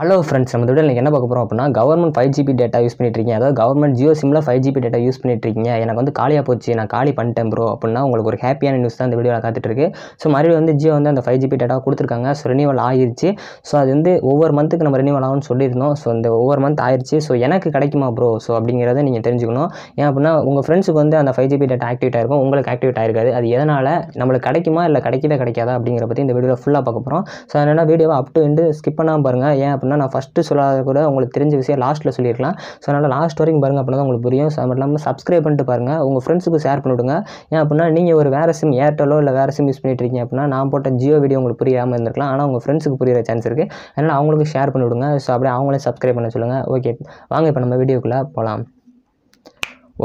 hello friends நம்ம video என்ன பார்க்க போகிறோம் அப்படின்னா government five GB data use பண்ணிட்டு இருக்கீங்க அதாவது கவர்மெண்ட் ஜியோ சிம்மில் ஃபைவ் ஜிபி டேட்டா யூஸ் பண்ணிட்டு இருக்கீங்க எனக்கு வந்து காலியாக போச்சு நான் காலி பண்ணிட்டேன் ப்ரோ அப்படின்னா உங்களுக்கு ஒரு ஹாப்பியான நியூஸ் தான் இந்த வீடியோவில் காத்துட்டு இருக்கு ஸோ மறுபடியும் வந்து ஜியோ வந்து அந்த ஃபைவ் ஜிபி டேட்டா கொடுத்துருக்காங்க ஸோ ரினியூவல் ஆகிருச்சு ஸோ அது வந்து ஒவ்வொரு மந்த்துக்கு நம்ம ரினியூவல் ஆகும்னு சொல்லியிருந்தோம் ஸோ இந்த ஒவ்வொரு மந்த் ஆயிடுச்சு ஸோ எனக்கு கிடைக்குமா ப்ரோ ஸோ அப்படிங்கிறத நீங்கள் தெரிஞ்சுக்கணும் ஏன் அப்படின்னா உங்கள் ஃப்ரெண்ட்ஸுக்கு வந்து அந்த ஃபைவ் ஜிபி டேட்டா ஆக்டிவேட் ஆயிருக்கும் உங்களுக்கு ஆக்டிவேட் ஆயிருக்காது அது எதனால் நம்மளுக்கு கிடைக்குமா இல்லை கிடைக்கவே கிடைக்காதா அப்படிங்கிற பற்றி இந்த வீடியோவில் ஃபுல்லாக பார்க்க போகிறோம் ஸோ அதனால் வீடியோவை அப் டு எண்டு ஸ்கிப் பண்ணாமல் பாருங்கள் ஏன் அப்படின்னா அப்படின்னா நான் ஃபஸ்ட்டு சொல்லாத கூட உங்களுக்கு தெரிஞ்ச விஷயம் லாஸ்ட்டில் சொல்லியிருக்கலாம் ஸோ அதனால் லாஸ்ட் வரைக்கும் பாருங்கள் அப்படின்னா உங்களுக்கு புரியும் அது மட்டும் இல்லாமல் சப்ஸ்கிரைப் பண்ணிட்டு பாருங்கள் உங்கள் ஃப்ரெண்ட்ஸுக்கு ஷேர் பண்ணிவிடுங்க ஏன் அப்படின்னா நீங்கள் ஒரு வேறு சிம் ஏர்டெலோ இல்லை வேறு சிம் யூஸ் பண்ணிட்டு இருக்கீங்க அப்படின்னா நான் போட்ட ஜியோ வீடியோ உங்களுக்கு புரியாமல் இருந்திருக்கலாம் ஆனால் உங்கள் ஃப்ரெண்ட்ஸுக்கு புரியிற சான்ஸ் இருக்குது அதனால் அவங்களுக்கு ஷேர் பண்ணிவிடுங்க ஸோ அப்படியே அவங்களே சப்ஸ்கிரைப் பண்ண சொல்லுங்கள் ஓகே வாங்க இப்போ நம்ம வீடியோக்குள்ளே போகலாம்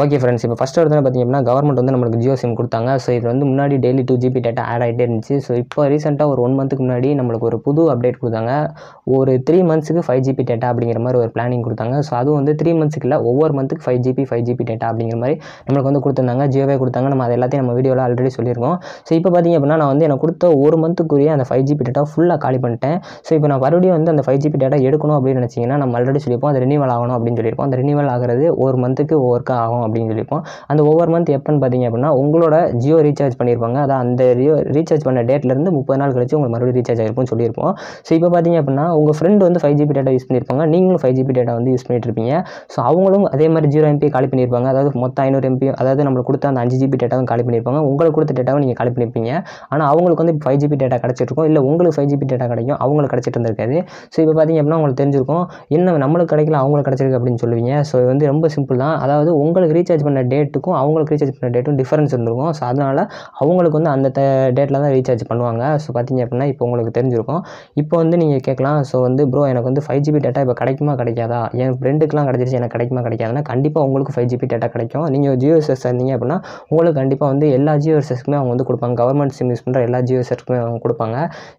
ஓகே ஃப்ரெண்ட்ஸ் இப்போ ஃபஸ்ட் ஒருத்தன பார்த்தீங்கன்னா கவர்மெண்ட் வந்து நம்மளுக்கு ஜியோ சிம் கொடுத்தாங்க ஸோ இது வந்து முன்னாடி daily two GB data add ஆகிட்டே இருந்துச்சு ஸோ இப்போ ரீசெண்டாக ஒரு ஒன் மந்த்துக்கு முன்னாடி நம்மளுக்கு ஒரு புது அப்டேட் கொடுத்தாங்க ஒரு த்ரீ மந்த்ஸுக்கு ஃபைவ் ஜிபி டேட்டா அப்படிங்கிற மாதிரி ஒரு பிளானிங் கொடுத்தாங்க ஸோ அதுவும் வந்து த்ரீ மந்த்ஸுக்கு இல்லை ஒவ்வொரு மந்த்துக்கு five GB five GB data அப்படிங்கிற மாதிரி நம்மளுக்கு வந்து கொடுத்துருந்தாங்க ஜியோவே கொடுத்தாங்க நம்ம அது எல்லாத்தையும் நம்ம வீடியோவில் ஆல்ரெடி சொல்லியிருக்கோம் ஸோ இப்போ பார்த்திங்க அப்படின்னா நான் வந்து எனக்கு கொடுத்த ஒரு மந்த்துக்குரிய அந்த ஃபைவ் ஜிபி டேட்டா ஃபுல்லாக காலி பண்ணிட்டேன் ஸோ இப்போ நான் மறுபடியும் வந்து அந்த ஃபைவ் ஜிபி டேட்டா எடுக்கணும் அப்படின்னு நினச்சிங்கன்னா நம்ம ஆல்ரெடி சொல்லியிருப்போம் அது ரினிவல் ஆகணும் அப்படின்னு சொல்லியிருப்போம் அந்த ரினிவல் ஆகிறது ஒரு மந்த்துக்கு ஒர்க் ஆகும் அப்படின்னு சொல்லியிருப்போம் அந்த ஒவ்வொரு மந்த் எப்போன்னு பார்த்தீங்க அப்படின்னா உங்களோட ஜியோ ரீசார்ஜ் பண்ணியிருப்பாங்க அதான் அந்த ரியோ ரீசார்ஜ் பண்ண டேட்லேருந்து முப்பது நாள் கழிச்சு உங்களுக்கு மறுபடியும் ரீசார்ஜ் ஆகிருக்கும்னு சொல்லியிருப்போம் ஸோ இப்போ பார்த்தீங்க அப்படின்னா உங்கள் ஃப்ரெண்டு வந்து ஃபைவ் ஜிபி டேட்டா யூஸ் பண்ணியிருப்பாங்க நீங்களும் ஃபைவ் ஜிபி டேட்டா வந்து யூஸ் பண்ணிட்டு இருப்பீங்க ஸோ அவங்களும் அதே மாதிரி ஜீரோ எம்பி காலி பண்ணியிருப்பாங்க அதாவது மொத்தம் ஐநூறு எம்பி அதாவது நம்மளுக்கு கொடுத்த அந்த அஞ்சு ஜிபி டேட்டாவும் காலி பண்ணியிருப்பாங்க உங்களுக்கு கொடுத்த டேட்டாவும் நீங்கள் காலி பண்ணியிருப்பீங்க ஆனால் அவங்களுக்கு வந்து ஃபைவ் ஜிபி டேட்டா கிடச்சிருக்கும் இல்லை உங்களுக்கு ஃபைவ் ஜிபி டேட்டா கிடைக்கும் அவங்களுக்கு கிடச்சிட்டு இருந்திருக்காது ஸோ இப்போ பார்த்தீங்க அப்படின்னா உங்களுக்கு தெரிஞ்சிருக்கும் என்ன நம்மளுக்கு கிடைக்கல அவங்களுக்கு கிடச்சிருக்கு அப்படின்னு சொல்லுவீங்க ஸோ இது வந்து ரொம்ப சிம்பிள் தான் அதாவது உங்களுக்கு ரீசார்ஜ் பண்ண டேட்டுக்கும் அவங்களுக்கு ரீசார்ஜ் பண்ண டேட்டும் டிஃபரன்ஸ் இருந்திருக்கும் ஸோ அதனால் அவங்களுக்கு வந்து அந்த டேட்டில் தான் ரீசார்ஜ் பண்ணுவாங்க ஸோ பார்த்தீங்க அப்படின்னா இப்போ உங்களுக்கு தெரிஞ்சிருக்கும் இப்போ வந்து நீங்கள் கேட்கலாம் ஸோ வந்து ப்ரோ எனக்கு வந்து ஃபைவ் ஜிபி டேட்டா இப்போ கிடைக்குமா கிடைக்காதா என் ஃப்ரெண்டுக்குலாம் கிடச்சிருச்சு எனக்கு கிடைக்குமா கிடைக்காதுன்னா கண்டிப்பாக உங்களுக்கு ஃபைவ் ஜிபி டேட்டா கிடைக்கும் நீங்கள் ஜியோ சர்ஸ் இருந்தீங்க அப்படின்னா உங்களுக்கு கண்டிப்பாக வந்து எல்லா ஜியோ சர்ஸ்க்குமே அவங்க வந்து கொடுப்பாங்க கவர்மெண்ட் சிம் யூஸ் பண்ணுற எல்லா ஜியோ சர்ஸ்க்குமே அவங்க கொடுப்பாங்க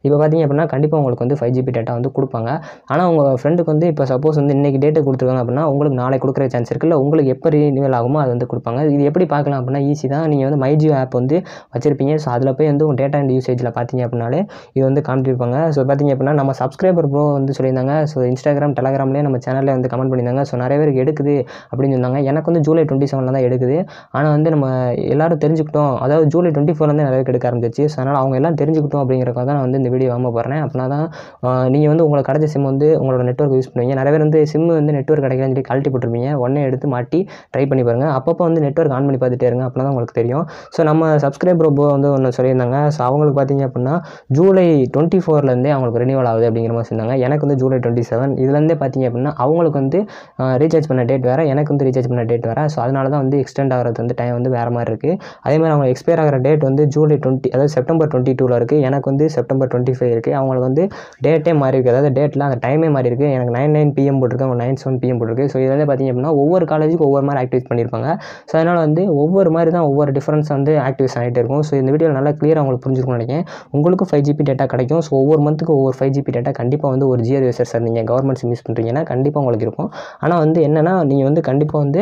இப்போ பார்த்தீங்க அப்படின்னா கண்டிப்பாக உங்களுக்கு வந்து ஃபைவ் ஜிபி டேட்டா வந்து கொடுப்பாங்க ஆனால் உங்கள் ஃப்ரெண்டுக்கு வந்து இப்போ சப்போஸ் வந்து இன்றைக்கி டேட்டு கொடுத்துருக்காங்க அப்படின்னா உங்களுக்கு நாளைக்கு கொடுக்குற சான்ஸ் இருக்குல்ல உங்களுக்கு எப்போ ரினியூவல் ஆகும் ஆகுமோ அது வந்து கொடுப்பாங்க இது எப்படி பார்க்கலாம் அப்படின்னா ஈஸி தான் நீங்கள் வந்து மைஜியோ ஆப் வந்து வச்சிருப்பீங்க ஸோ அதில் போய் வந்து உங்கள் டேட்டா அண்ட் யூசேஜில் பார்த்தீங்க அப்படின்னாலே இது வந்து காமிச்சிருப்பாங்க ஸோ பார்த்தீங்க அப்படின்னா நம்ம சப்ஸ்கிரைபர் ப்ரோ வந்து சொல்லியிருந்தாங்க ஸோ இன்ஸ்டாகிராம் டெலகிராம்லேயே நம்ம சேனலில் வந்து கமெண்ட் பண்ணியிருந்தாங்க ஸோ நிறைய பேருக்கு எடுக்குது அப்படின்னு சொன்னாங்க எனக்கு வந்து ஜூலை டுவெண்ட்டி செவனில் தான் எடுக்குது ஆனால் வந்து நம்ம எல்லோரும் தெரிஞ்சுக்கிட்டோம் அதாவது ஜூலை டுவெண்ட்டி ஃபோர்லேருந்து நிறைய எடுக்க ஆரம்பிச்சிச்சு ஸோ அதனால் அவங்க எல்லாம் தெரிஞ்சுக்கிட்டோம் அப்படிங்கிறக்காக தான் நான் வந்து இந்த வீடியோ வாங்க போகிறேன் அப்படின்னா தான் நீங்கள் வந்து உங்களை கடைசி சிம் வந்து உங்களோட நெட்ஒர்க் யூஸ் பண்ணுவீங்க நிறைய பேர் வந்து சிம் வந்து நெட்ஒர்க் கிடைக்கலன்னு சொல்லி கழட்டி போட்டுருப்பீங்க உடனே எடுத்து மாட்டி ட்ரை பண்ணி பாருங்கள் அப்பப்போ வந்து நெட்ஒர்க் ஆன் பண்ணி பார்த்துட்டே இருங்க அப்படிலாம் தான் உங்களுக்கு தெரியும் ஸோ நம்ம சப்ஸ்கிரைப் ப்ரோ வந்து ஒன்று சொல்லியிருந்தாங்க ஸோ அவங்களுக்கு பார்த்தீங்க அப்படின்னா ஜூலை டுவெண்ட்டி ஃபோர்லேருந்தே அவங்களுக்கு ரினியூவல் ஆகுது அப்படிங்கிற மாதிரி சொன்னாங்க எனக்கு வந்து ஜூலை டுவெண்ட்டி செவன் இதுலேருந்தே பார்த்தீங்க அப்படின்னா அவங்களுக்கு வந்து ரீசார்ஜ் பண்ண டேட் வேறு எனக்கு வந்து ரீசார்ஜ் பண்ண டேட் வேறு ஸோ அதனால தான் வந்து எக்ஸ்டெண்ட் ஆகிறது வந்து டைம் வந்து வேறு மாதிரி இருக்குது அதே மாதிரி அவங்க எக்ஸ்பயர் ஆகிற டேட் வந்து ஜூலை டுவெண்ட்டி அதாவது செப்டம்பர் டுவெண்ட்டி டூவில் இருக்குது எனக்கு வந்து செப்டம்பர் டுவெண்ட்டி ஃபைவ் இருக்குது அவங்களுக்கு வந்து டேட்டே மாறி இருக்குது அதாவது டேட்டில் அந்த டைமே மாறி இருக்குது எனக்கு நைன் நைன் பிஎம் போட்டிருக்கு அவங்க நைன் செவன் பிஎம் போட்டிருக்கு ஸோ இதில் வந்து பார்த்திங்க அப்படின்னா ஒவ்வொரு காலேஜுக்கு ஒவ்வொரு மாதிரி ஆக்டிவேட் பண்ணி பண்ணியிருப்பாங்க ஸோ அதனால் வந்து ஒவ்வொரு மாதிரி தான் ஒவ்வொரு டிஃப்ரென்ஸ் வந்து ஆக்டிவேஸ் ஆகிட்டே இருக்கும் ஸோ இந்த வீடியோவில் நல்லா கிளியராக உங்களுக்கு புரிஞ்சிருக்கும் நினைக்கிறேன் உங்களுக்கு ஃபைவ் ஜிபி டேட்டா கிடைக்கும் ஸோ ஒவ்வொரு மந்த்துக்கு ஒவ்வொரு ஃபைவ் ஜிபி டேட்டா கண்டிப்பாக வந்து ஒரு ஜியோ யூசர் சார் நீங்கள் கவர்மெண்ட் சிம் யூஸ் பண்ணுறீங்கன்னா கண்டிப்பாக உங்களுக்கு இருக்கும் ஆனால் வந்து என்னென்னா நீங்கள் வந்து கண்டிப்பாக வந்து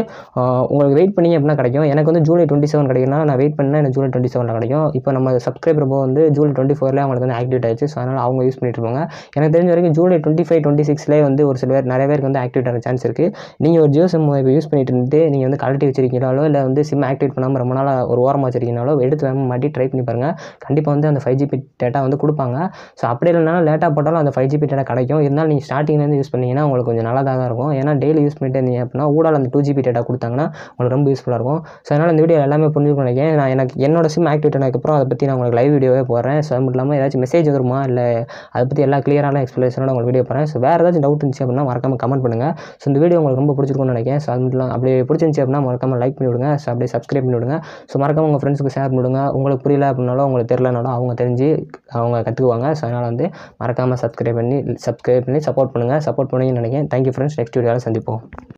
உங்களுக்கு வெயிட் பண்ணி அப்படின்னா கிடைக்கும் எனக்கு வந்து ஜூலை டுவெண்ட்டி செவன் கிடைக்கும்னா நான் வெயிட் பண்ணால் எனக்கு ஜூலை டுவெண்ட்டி செவனில் கிடைக்கும் இப்போ நம்ம சப்ஸ்கிரைபர் வந்து ஜூலை டுவெண்ட்டி ஃபோரில் அவங்களுக்கு வந்து ஆக்டிவேட் ஆயிடுச்சு ஸோ அதனால் அவங்க யூஸ் பண்ணிட்டு இருப்பாங்க எனக்கு தெரிஞ்ச வரைக்கும் ஜூலை டுவெண்ட்டி ஃபைவ் டுவெண்ட்டி சிக்ஸ்லேயே வந்து ஒரு சில பேர் நிறைய பேருக்கு வந்து ஆக்டிவேட் ஆன சான்ஸ் இருக்குது நீங்கள் ஒரு ஜியோ சிம் இப்போ யூஸ் பண்ணிட்டு இருந்துட்டு நீங்கள் வந்து கழட்டி வச்சிருக்கீங்களோ இல்லை வந்து சிம் ஆக்டிவேட் பண்ணாமல் ரொம்ப நாள் ஒரு ஓரமாக வச்சிருக்கீங்களோ எடுத்து வேணும் மாட்டி ட்ரை பண்ணி பாருங்கள் கண்டிப்பாக வந்து அந்த ஃபைவ் ஜிபி டேட்டா வந்து கொடுப்பாங்க ஸோ அப்படி இல்லைனா லேட்டாக போட்டாலும் அந்த ஃபைவ் ஜிபி டேட்டா கிடைக்கும் இருந்தாலும் நீங்கள் ஸ்டார்டிங்லேருந்து யூஸ் பண்ணிங்கன்னா உங்களுக்கு கொஞ்சம் நல்லா தான் இருக்கும் ஏன்னா டெய்லி யூஸ் பண்ணிட்டு இருந்தீங்க அப்படின்னா ஊடாக அந்த டூ ஜிபி டேட்டா கொடுத்தாங்கன்னா உங்களுக்கு ரொம்ப யூஸ்ஃபுல்லாக இருக்கும் ஸோ அதனால் இந்த வீடியோ எல்லாமே புரிஞ்சுக்க நினைக்கிறேன் நான் எனக்கு என்னோட சிம் ஆக்டிவேட் ஆனதுக்கப்புறம் அதை பற்றி நான் உங்களுக்கு லைவ் வீடியோவே போடுறேன் ஸோ மட்டும் இல்லாமல் ஏதாச்சும் மெசேஜ் வருமா இல்லை அதை பற்றி எல்லா கிளியரான எக்ஸ்பிளேஷனோட உங்களுக்கு வீடியோ போகிறேன் ஸோ வேறு ஏதாச்சும் டவுட் இருந்துச்சு அப்படின்னா மறக்காமல் கமெண்ட் பண்ணுங்கள் ஸோ இந்த வீடியோ உங்களுக்கு ரொம்ப பிடிச்சிருக்கும்னு நினைக்கிறேன் ஸோ அது மட்டும் அப்படியே பிடிச்சிருந்துச்சு அப்படின்னா அப்படின்னா மறக்காமல் லைக் பண்ணிவிடுங்க ஸோ அப்படியே சப்ஸ்கிரைப் பண்ணிவிடுங்க ஸோ மறக்காமல் உங்கள் ஃப்ரெண்ட்ஸுக்கு ஷேர் பண்ணிவிடுங்க உங்களுக்கு புரியல அப்படின்னாலும் உங்களுக்கு தெரிலனாலும் அவங்க தெரிஞ்சு அவங்க கற்றுக்குவாங்க ஸோ அதனால் வந்து மறக்காமல் சப்ஸ்கிரைப் பண்ணி சப்ஸ்கிரைப் பண்ணி சப்போர்ட் பண்ணுங்கள் சப்போர்ட் பண்ணி நினைக்கிறேன் தேங்க்யூ ஃப்ரெண்ட்ஸ் நெக்ஸ்ட் வீடியோவில் சந்திப்போம்